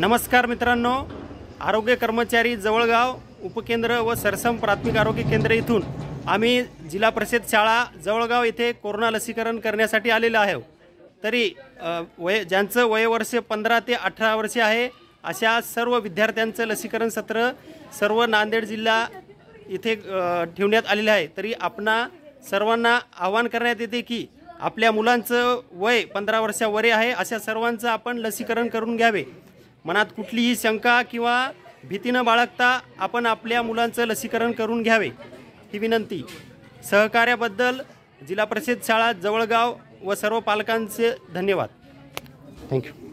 नमस्कार मित्रांनो आरोग्य कर्मचारी जवळगाव उपकेंद्र व सरसम प्राथमिक आरोग्य केंद्र इथून आम्ही जिल्हा परिषद शाळा जवळगाव येथे कोरोना लसीकरण करण्यासाठी आलेलो आहे तरी वय ज्यांचं वयवर्ष पंधरा ते अठरा वर्षे आहे अशा सर्व विद्यार्थ्यांचं लसीकरण सत्र सर्व नांदेड जिल्हा इथे ठेवण्यात आलेले आहे तरी आपणा सर्वांना आवाहन करण्यात येते की आपल्या मुलांचं वय पंधरा वर्षावरे आहे अशा सर्वांचं आपण लसीकरण करून घ्यावे मनात कुठलीही शंका किंवा भीती न बाळगता आपण आपल्या मुलांचं लसीकरण करून घ्यावे ही विनंती सहकार्याबद्दल जिल्हा परिषद शाळा जवळगाव व सर्व पालकांचे धन्यवाद थँक्यू